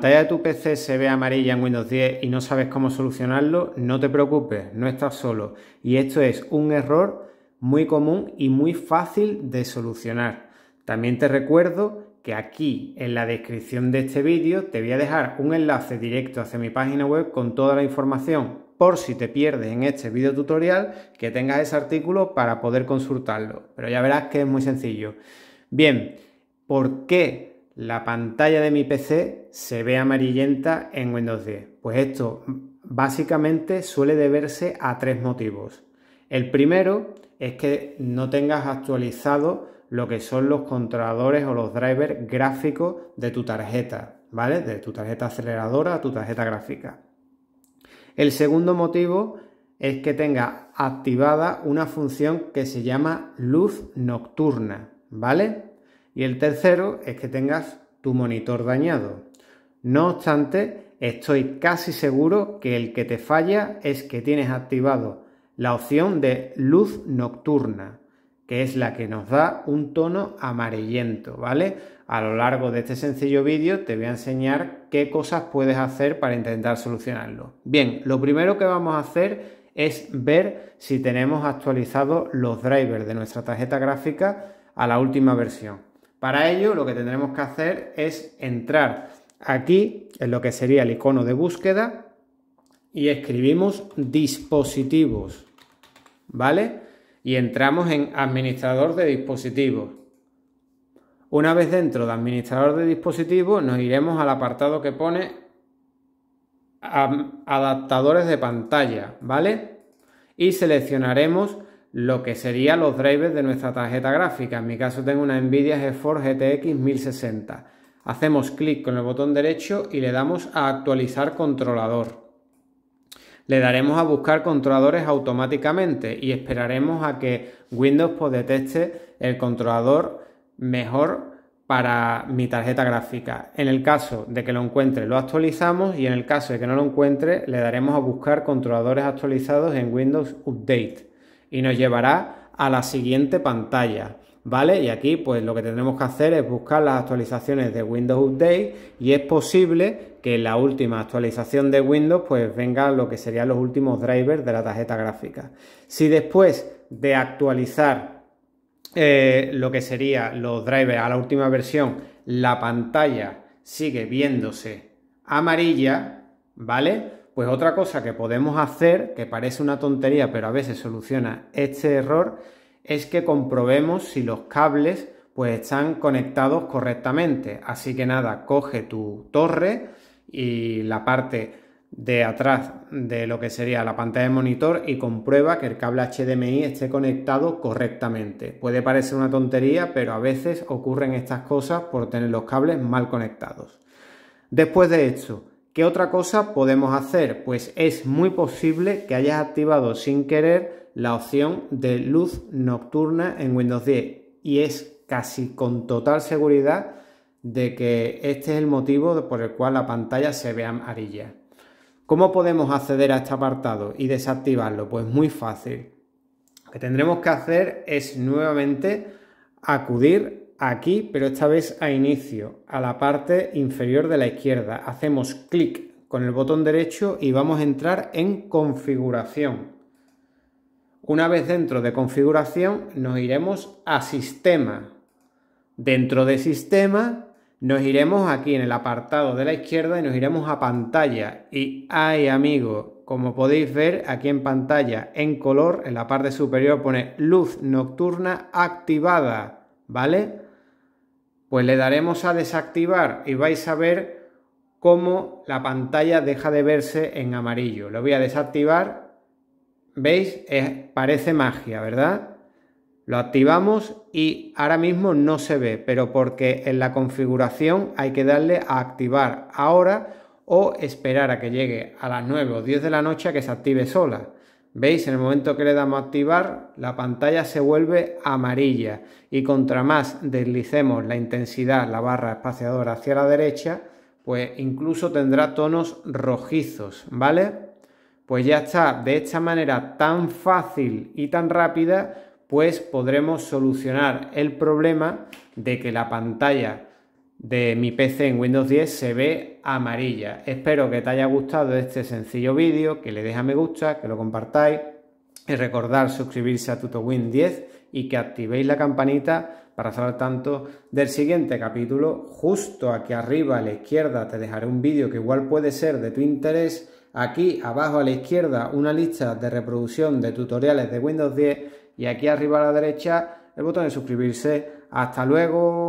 pantalla de tu PC se ve amarilla en Windows 10 y no sabes cómo solucionarlo, no te preocupes, no estás solo. Y esto es un error muy común y muy fácil de solucionar. También te recuerdo que aquí en la descripción de este vídeo te voy a dejar un enlace directo hacia mi página web con toda la información por si te pierdes en este video tutorial que tengas ese artículo para poder consultarlo. Pero ya verás que es muy sencillo. Bien, ¿por qué la pantalla de mi PC se ve amarillenta en Windows 10. Pues esto mm, básicamente suele deberse a tres motivos. El primero es que no tengas actualizado lo que son los controladores o los drivers gráficos de tu tarjeta, ¿vale? De tu tarjeta aceleradora a tu tarjeta gráfica. El segundo motivo es que tengas activada una función que se llama luz nocturna, ¿vale? Y el tercero es que tengas tu monitor dañado. No obstante, estoy casi seguro que el que te falla es que tienes activado la opción de luz nocturna, que es la que nos da un tono amarillento, ¿vale? A lo largo de este sencillo vídeo te voy a enseñar qué cosas puedes hacer para intentar solucionarlo. Bien, lo primero que vamos a hacer es ver si tenemos actualizados los drivers de nuestra tarjeta gráfica a la última versión. Para ello lo que tendremos que hacer es entrar aquí en lo que sería el icono de búsqueda y escribimos dispositivos, ¿vale? Y entramos en administrador de dispositivos. Una vez dentro de administrador de dispositivos nos iremos al apartado que pone adaptadores de pantalla, ¿vale? Y seleccionaremos lo que serían los drivers de nuestra tarjeta gráfica. En mi caso tengo una Nvidia GeForce GTX 1060. Hacemos clic con el botón derecho y le damos a actualizar controlador. Le daremos a buscar controladores automáticamente y esperaremos a que Windows pues, detecte el controlador mejor para mi tarjeta gráfica. En el caso de que lo encuentre lo actualizamos y en el caso de que no lo encuentre le daremos a buscar controladores actualizados en Windows Update y nos llevará a la siguiente pantalla. ¿Vale? Y aquí pues lo que tenemos que hacer es buscar las actualizaciones de Windows Update y es posible que la última actualización de Windows pues venga lo que serían los últimos drivers de la tarjeta gráfica. Si después de actualizar eh, lo que serían los drivers a la última versión, la pantalla sigue viéndose amarilla, ¿vale? Pues otra cosa que podemos hacer, que parece una tontería, pero a veces soluciona este error, es que comprobemos si los cables pues están conectados correctamente. Así que nada, coge tu torre y la parte de atrás de lo que sería la pantalla de monitor y comprueba que el cable HDMI esté conectado correctamente. Puede parecer una tontería, pero a veces ocurren estas cosas por tener los cables mal conectados. Después de esto, ¿Qué otra cosa podemos hacer? Pues es muy posible que hayas activado sin querer la opción de luz nocturna en Windows 10 y es casi con total seguridad de que este es el motivo por el cual la pantalla se ve amarilla. ¿Cómo podemos acceder a este apartado y desactivarlo? Pues muy fácil. Lo que tendremos que hacer es nuevamente acudir aquí, pero esta vez a inicio, a la parte inferior de la izquierda. Hacemos clic con el botón derecho y vamos a entrar en configuración. Una vez dentro de configuración nos iremos a sistema. Dentro de sistema nos iremos aquí en el apartado de la izquierda y nos iremos a pantalla. Y ay amigos, como podéis ver aquí en pantalla en color, en la parte superior pone luz nocturna activada, ¿vale? Pues le daremos a desactivar y vais a ver cómo la pantalla deja de verse en amarillo. Lo voy a desactivar. ¿Veis? parece magia, ¿verdad? Lo activamos y ahora mismo no se ve, pero porque en la configuración hay que darle a activar ahora o esperar a que llegue a las 9 o 10 de la noche a que se active sola. ¿Veis? En el momento que le damos a activar, la pantalla se vuelve amarilla y contra más deslicemos la intensidad, la barra espaciadora hacia la derecha, pues incluso tendrá tonos rojizos, ¿vale? Pues ya está, de esta manera tan fácil y tan rápida, pues podremos solucionar el problema de que la pantalla de mi PC en Windows 10 se ve amarilla. Espero que te haya gustado este sencillo vídeo, que le deja a me gusta, que lo compartáis y recordar suscribirse a TutoWin 10 y que activéis la campanita para estar tanto del siguiente capítulo. Justo aquí arriba a la izquierda te dejaré un vídeo que igual puede ser de tu interés. Aquí abajo a la izquierda una lista de reproducción de tutoriales de Windows 10 y aquí arriba a la derecha el botón de suscribirse. Hasta luego.